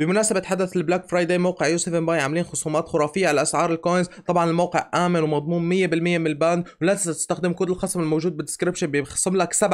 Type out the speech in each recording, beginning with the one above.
بمناسبة حدث البلاك فرايداي موقع يوسف باي عاملين خصومات خرافية على أسعار الكوينز طبعا الموقع آمن ومضمون 100% من البند ولا تنسى تستخدم كود الخصم الموجود بالدسكربشن بيخصم لك 7%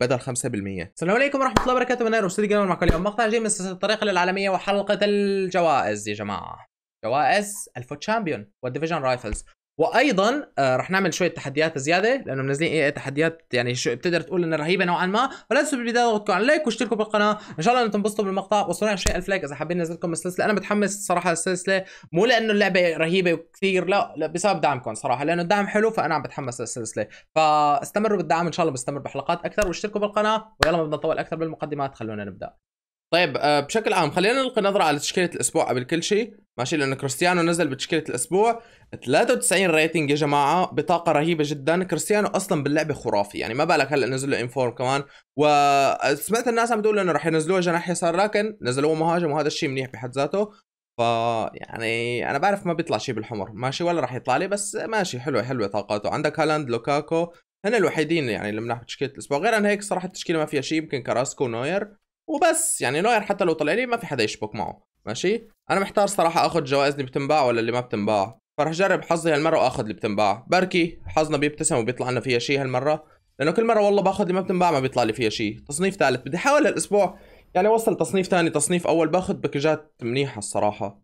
بدل 5% السلام عليكم ورحمة الله وبركاته من أهلا وسهلا معكم اليوم مقطع جديد من سلسلة الطريق للعالمية وحلقة الجوائز يا جماعة جوائز الفوت شامبيون والديفيجن رايفلز وايضا آه، رح نعمل شويه تحديات زياده لانه منزلين إيه, ايه تحديات يعني شو بتقدر تقول انها رهيبه نوعا ما فلا تنسوا بالبدايه تضغطوا على اللايك واشتركوا بالقناه ان شاء الله تنبسطوا بالمقطع وصلنا الف لايك اذا حابين ننزل لكم السلسله انا متحمس صراحه للسلسله مو لانه اللعبه رهيبه وكثير لا, لا بسبب دعمكم صراحه لانه الدعم حلو فانا عم بتحمس للسلسله فاستمروا بالدعم ان شاء الله بستمر بحلقات اكثر واشتركوا بالقناه ويلا ما بدنا نطول اكثر بالمقدمات خلونا نبدا طيب آه، بشكل عام خلينا نلقي نظره على تشكيله الاسبوع قبل كل شيء ماشي لانه كريستيانو نزل بتشكيله الاسبوع 93 ريتنج يا جماعه بطاقه رهيبه جدا كريستيانو اصلا باللعبه خرافي يعني ما بالك هلا نزل له انفورم كمان وسمعت آه، الناس عم تقول انه رح ينزلوه جناح يسار لكن نزلوه مهاجم وهذا الشيء منيح بحد ذاته ف يعني انا بعرف ما بيطلع شيء بالحمر ماشي ولا رح يطلع لي بس ماشي حلوه حلوه طاقاته عندك هالاند لوكاكو هن الوحيدين يعني اللي منحوا تشكيله الاسبوع غير عن هيك صراحه التشكيله ما فيها شيء يمكن كراسكو نوير وبس يعني نوير حتى لو طلع لي ما في حدا يشبك معه ماشي انا محتار صراحه اخذ جوائز اللي بتنباع ولا اللي ما بتنباع فرح جرب حظي هالمره واخذ اللي بتنباع بركي حظنا بيبتسم وبيطلع لنا فيها شيء هالمره لانه كل مره والله باخذ اللي ما بتنباع ما بيطلع لي فيها شيء تصنيف ثالث بدي احاول هالاسبوع يعني وصل تصنيف ثاني تصنيف اول باخذ بكجات منيحه الصراحه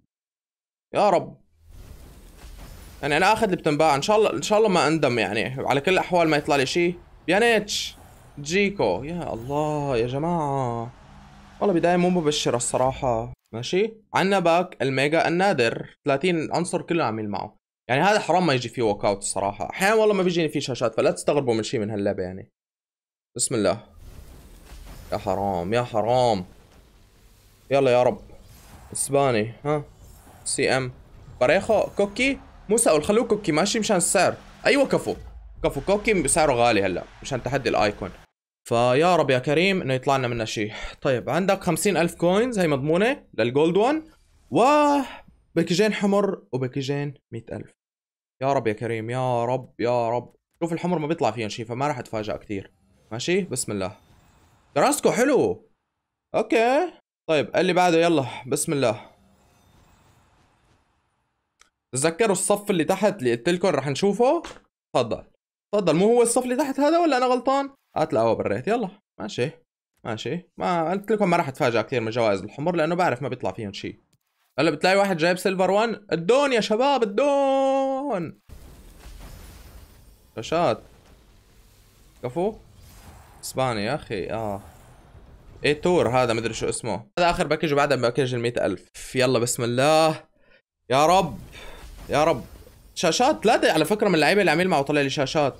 يا رب يعني انا اخذ اللي بتنباع ان شاء الله ان شاء الله ما اندم يعني على كل الاحوال ما يطلع لي شيء بيانيتش جيكو يا الله يا جماعه والله بداية مو مبشرة الصراحة ماشي عندنا باك الميجا النادر 30 عنصر كله عامل معه يعني هذا حرام ما يجي فيه ووك اوت الصراحة احيانا والله ما بيجيني فيه شاشات فلا تستغربوا من شيء من هاللعبة يعني بسم الله يا حرام يا حرام يلا يا رب اسباني ها سي ام باريخو كوكي مو سأل خلوه كوكي ماشي مشان السعر ايوه كفو كفو كوكي سعره غالي هلا مشان تحدي الايكون فيا رب يا كريم انه يطلع لنا منها شيء طيب عندك 50000 كوينز هي مضمونه للجولد 1 و باكجين حمر وباكجين 100000 يا رب يا كريم يا رب يا رب شوف الحمر ما بيطلع فيهم شيء فما راح اتفاجئ كثير ماشي بسم الله دراسكو حلو اوكي طيب اللي بعده يلا بسم الله تذكروا الصف اللي تحت اللي قلت لكم رح نشوفه تفضل تفضل مو هو الصف اللي تحت هذا ولا انا غلطان هات القهوه بالريت يلا ماشي ماشي ما قلت لكم ما راح اتفاجئ كثير من جوائز الحمر لانه بعرف ما بيطلع فيهم شيء هلا بتلاقي واحد جايب سيلفر 1 الدون يا شباب الدون رشاد كفو اسباني يا اخي اه ايه تور هذا مدري شو اسمه هذا اخر باكج وبعدها باكج ال ألف يلا بسم الله يا رب يا رب شاشات لا على فكره من اللعيبه اللي عامل معه طلع لي شاشات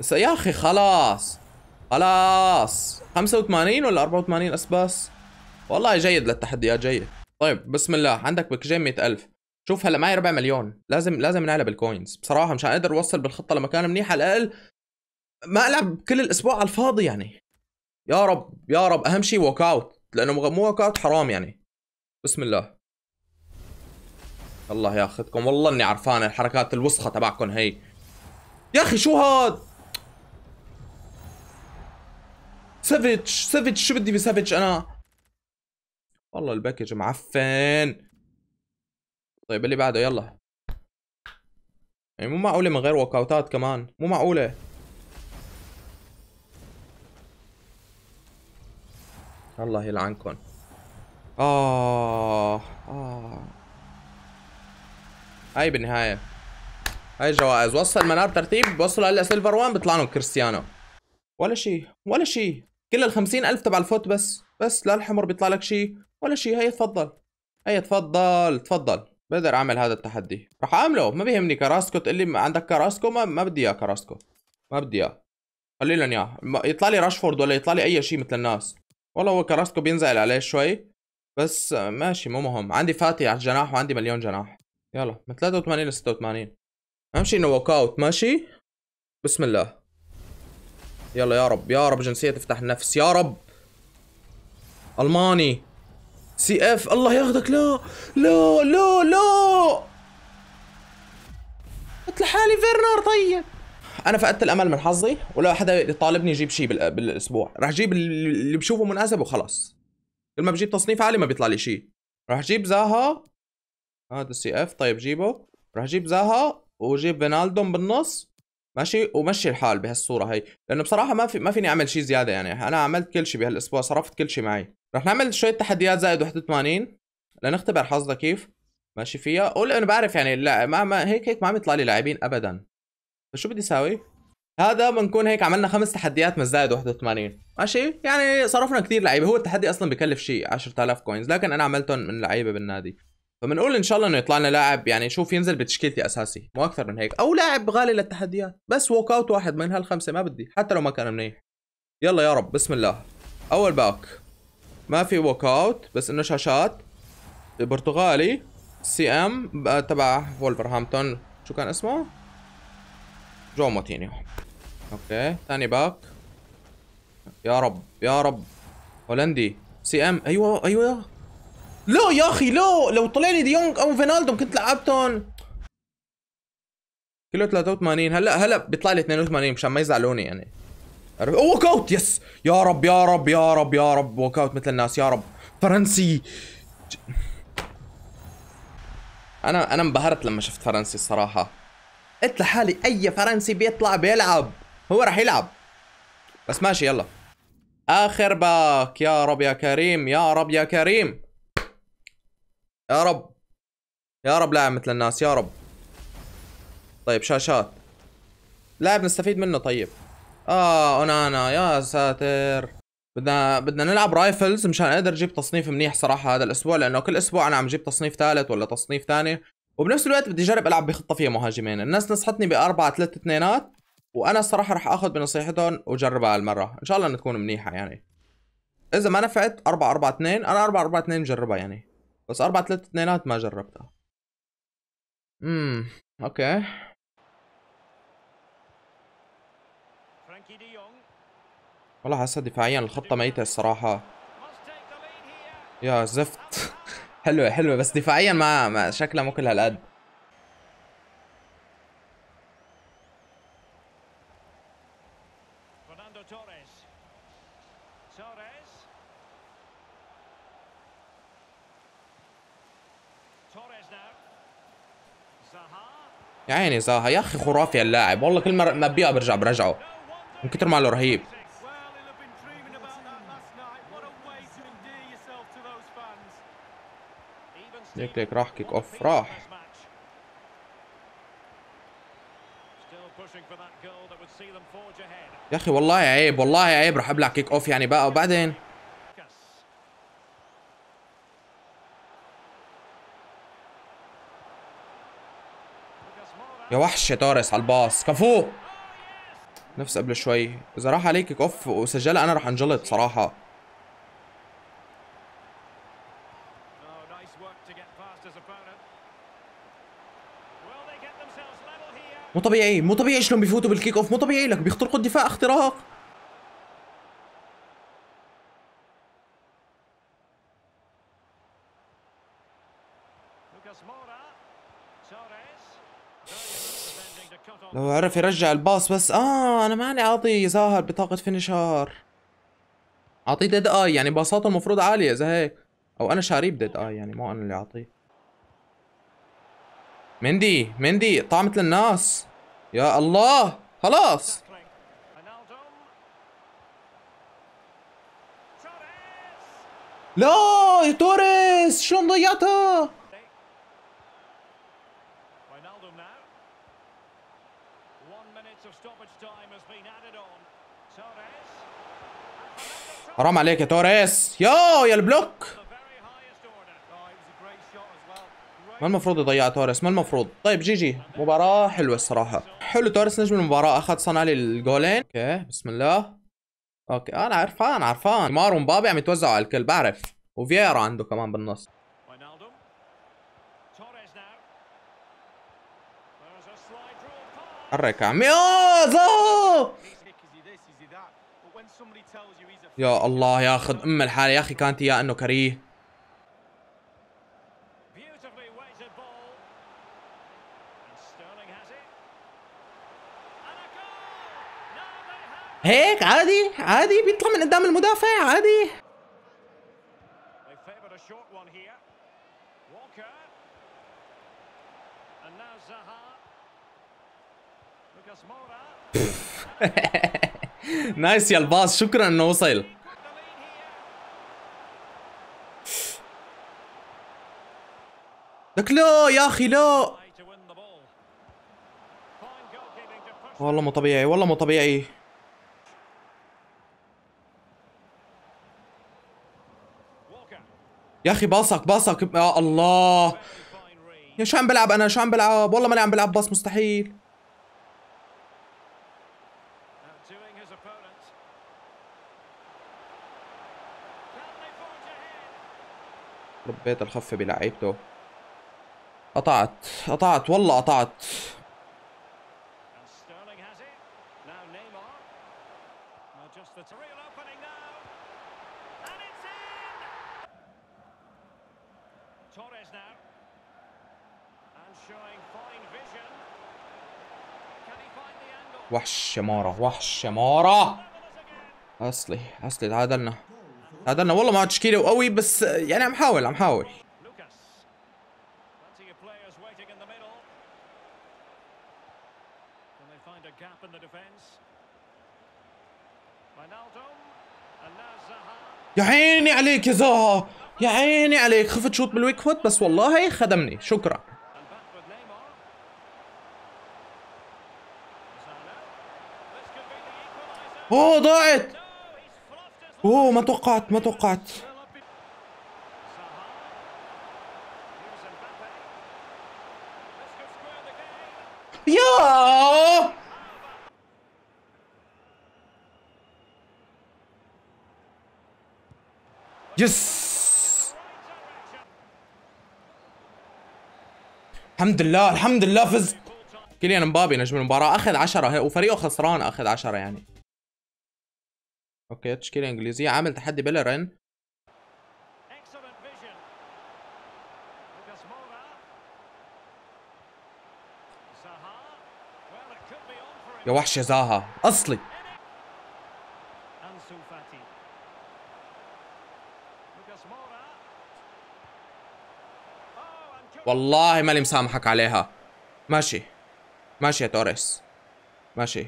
بس يا اخي خلاص خلاص 85 ولا 84 اسباس والله جيد للتحديات جيد طيب بسم الله عندك بكجين 100000 شوف هلا معي ربع مليون لازم لازم نعلب الكوينز بصراحه مش قادر اوصل بالخطه لمكان منيح على الاقل ما العب كل الاسبوع على الفاضي يعني يا رب يا رب اهم شيء ووك اوت لانه مو ووك اوت حرام يعني بسم الله الله ياخذكم والله اني عرفان الحركات الوسخه تبعكم هي يا اخي شو هاد سافيتش سافيتش شو بدي بسافيتش انا والله الباكج معفن طيب اللي بعده يلا يعني مو معقوله من غير ورك اوتات كمان مو معقوله الله يلعنكم آه آه هاي بالنهاية هاي الجوائز وصل منار ترتيب وصلوا هلا سيلفر وان بيطلع لهم كريستيانو ولا شيء ولا شيء كل ال ألف تبع الفوت بس بس لا الحمر بيطلع لك شيء ولا شيء هي تفضل هي تفضل تفضل بقدر اعمل هذا التحدي راح اعمله ما بيهمني كراسكو تقول لي عندك كراسكو ما, ما بدي اياه كراسكو ما بدي اياه خلي لهم اياه يطلع لي راشفورد ولا يطلع لي اي شيء مثل الناس والله هو كراسكو بينزعل عليه شوي بس ماشي مو مهم عندي فاتي على الجناح وعندي مليون جناح يلا من 83 ل 86 اهم شيء انه ووك اوت ماشي بسم الله يلا يا رب يا رب جنسية تفتح النفس يا رب الماني سي اف الله ياخذك لا لا لا لا قلت لحالي فيرنر طيب انا فقدت الامل من حظي ولا حدا يطالبني يجيب شيء بالاسبوع رح جيب اللي بشوفه مناسب وخلص كل ما بجيب تصنيف عالي ما بيطلع لي شيء رح جيب زاها هذا السي اف طيب جيبه رح جيب زاها وجيب فينالدوم بالنص ماشي ومشي الحال بهالصوره هي لانه بصراحه ما في ما فيني اعمل شيء زياده يعني انا عملت كل شيء بهالاسبوع صرفت كل شيء معي رح نعمل شويه تحديات زائد 81 لنختبر حظنا كيف ماشي فيها قول انا بعرف يعني لا ما, ما هيك هيك ما عم يطلع لي لاعبين ابدا فشو بدي اسوي هذا بنكون هيك عملنا خمس تحديات من زائد 81 ماشي يعني صرفنا كثير لعيبه هو التحدي اصلا بكلف شيء 10000 كوينز لكن انا عملتهم من لعيبه بالنادي فبنقول ان شاء الله انه يطلع لنا لاعب يعني شوف ينزل بتشكيلتي اساسي مو اكثر من هيك او لاعب غالي للتحديات بس ووك اوت واحد من هالخمسه ما بدي حتى لو ما كان منيح يلا يا رب بسم الله اول باك ما في ووك اوت بس انه شاشات برتغالي سي ام آه، تبع ولفرهامبتون شو كان اسمه جو موتينيو اوكي ثاني باك يا رب يا رب هولندي سي ام ايوه ايوه لو يا اخي لو لو طلع لي ديونج او فينالدوم كنت لعبتهم كيلو 83 هلا هلا بيطلع لي 82 مشان ما يزعلوني يعني ووك اوت يس يا رب يا رب يا رب يا رب ووك اوت مثل الناس يا رب فرنسي انا انا انبهرت لما شفت فرنسي الصراحه قلت لحالي اي فرنسي بيطلع بيلعب هو رح يلعب بس ماشي يلا اخر باك يا رب يا كريم يا رب يا كريم يا رب يا رب لاعب مثل الناس يا رب طيب شاشات لاعب نستفيد منه طيب اه اونانا يا ساتر بدنا بدنا نلعب رايفلز مشان اقدر اجيب تصنيف منيح صراحه هذا الاسبوع لانه كل اسبوع انا عم جيب تصنيف ثالث ولا تصنيف ثاني وبنفس الوقت بدي اجرب العب بخطه فيها مهاجمين الناس نصحتني باربعة ثلاثة اثنينات وانا الصراحه رح اخذ بنصيحتهم وجربها هالمره ان شاء الله انها تكون منيحه يعني اذا ما نفعت 4 4 2 انا 4 4 2 مجربها يعني بس أربعة ثلاثة اثنينات ما جربتها امم اوكي والله حاسة دفاعيا الخطة ميتة الصراحة يا زفت حلوة حلوة بس دفاعيا ما, ما شكلها مو كل هالقد توريس توريس يا عيني زاها يا اخي خرافي اللاعب والله كل ما ببيعه برجع برجعه من كتر ما له رهيب ليك ليك راح كيك اوف راح يا اخي والله عيب والله عيب راح ابلع كيك اوف يعني بقى وبعدين يا وحش يا طارس على الباص كفو نفس قبل شوي اذا راح عليك كيك اوف وسجلها انا راح انجلط صراحه مو طبيعي مو طبيعي شلون بيفوتوا بالكيك اوف مو طبيعي لك بيخترقوا الدفاع اختراق عرف يرجع الباص بس اه انا ماني عاطي زاهر بطاقة فينيشر اعطيه ديد اي يعني باصاته المفروض عالية اذا هيك او انا شاريه بديد اي يعني مو انا اللي اعطيه مندي مندي طعمت للناس يا الله خلاص لا يا توريس شلون ضيعتها حرام عليك يا توريس يو يا البلوك آه، ما المفروض يضيع توريس ما المفروض طيب جي جي مباراة حلوة الصراحة حلو توريس نجم المباراة اخذ صنع لي الجولين اوكي بسم الله اوكي انا عرفان عرفان مارو ومبابي عم يتوزعوا على الكل بعرف وفييرا عنده كمان بالنص حرك يا يا يا الله ياخذ ام الحاله يا اخي كانت يا انه كريه هيك عادي عادي بيطلع من قدام المدافع عادي Walker. And now Zaha. نايس يا الباص شكرا انه وصل لك لا يا اخي لا والله مو طبيعي والله مو طبيعي يا اخي باصك باصك يا الله يا شو عم بلعب انا شو عم بلعب والله ماني عم بلعب باص مستحيل حبيت الخفة بلعيبته قطعت قطعت والله قطعت وحش شمارة وحش شمارة اصلي اصلي تعادلنا هذا انا والله عاد تشكيله وقوي بس يعني عم حاول عم حاول يا عيني عليك يا زها يا عيني عليك خفت شوط بالويك فوت بس والله خدمني شكرا اوه ضاعت اوه ما توقعت ما توقعت يا يس الحمد لله الحمد لله فزت كيليان مبابي نجم المباراة اخذ 10 وفريقه خسران اخذ 10 يعني اوكي تشكيله انجليزيه عامل تحدي بيلرين يا وحش يا زاها اصلي oh, والله ماني مسامحك عليها ماشي ماشي يا توريس ماشي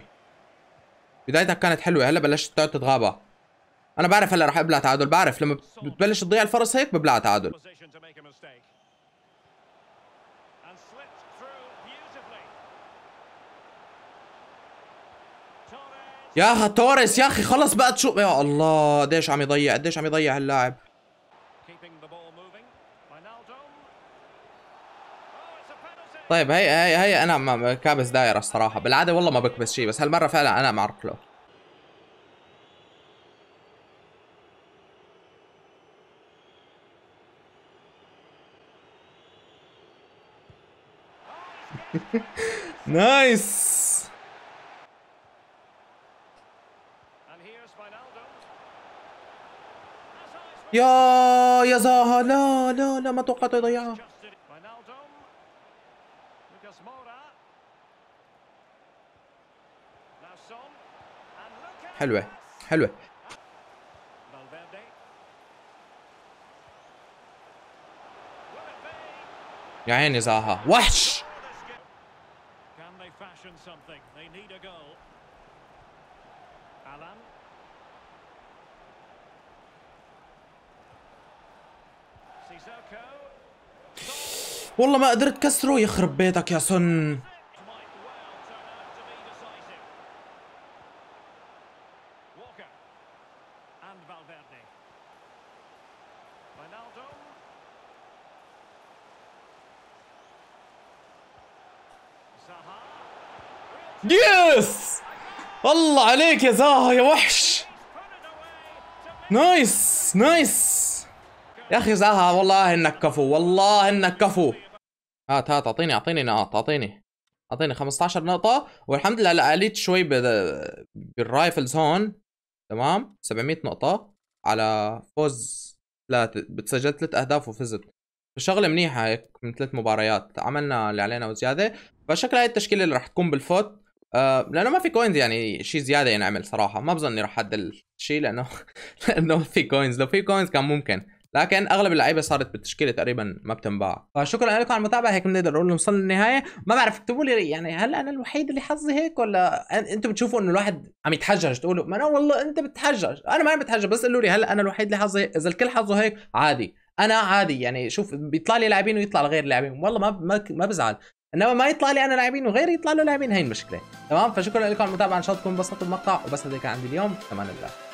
بدايتك كانت حلوه هلا بلشت تقعد تتغابى انا بعرف هلا رح ابلع تعادل بعرف لما بتبلش تضيع الفرص هيك ببلع تعادل يا توريس يا اخي خلص بقى تشوف يا الله قديش عم يضيع قديش عم يضيع اللاعب طيب هي هي هي انا كابس دايره الصراحه بالعاده والله ما بكبس شيء بس هالمره فعلا انا معرقله له نايس يا يا زاها لا لا لا ما توقعت يضيعها As Moura. Now Son. And look at حلوة حلوة يا عيني زاها وحش Can they fashion something? They need a goal. Alan. Sissoko. والله ما قدرت كسره يخرب بيتك يا سن يس الله عليك يا زاها يا وحش نايس نايس يا اخي زاها والله انك كفو والله انك كفو هات هات اعطيني آه، اعطيني نقاط اعطيني اعطيني 15 نقطة والحمد لله هلا قليت شوي بالرايفلز هون تمام 700 نقطة على فوز ثلاثة بتسجل ثلاث اهداف وفزت فشغله منيحه هيك من ثلاث مباريات عملنا اللي علينا وزياده فشكلها هي التشكيله اللي رح تكون بالفوت آه لانه ما في كوينز يعني شيء زياده ينعمل صراحه ما بظني راح حد الشيء لانه لانه ما في كوينز لو في كوينز كان ممكن لكن اغلب اللعيبه صارت بالتشكيله تقريبا ما بتنباع فشكرا لكم على المتابعه هيك بنقدر نقول وصلنا للنهايه ما بعرف اكتبوا لي يعني هل انا الوحيد اللي حظي هيك ولا انتم بتشوفوا انه الواحد عم يتحجج تقولوا ما انا والله انت بتحجج انا ما بتحجج بس قولوا لي هل انا الوحيد اللي حظي اذا الكل حظه هيك عادي انا عادي يعني شوف بيطلع لي لاعبين ويطلع لغير لاعبين والله ما ما, ما بزعل انما ما يطلع لي انا لاعبين وغيري يطلع له لاعبين هي المشكله تمام فشكرا لكم على المتابعه ان شاء الله تكونوا انبسطتوا بالمقطع وبس هذا كان عندي اليوم تمام الله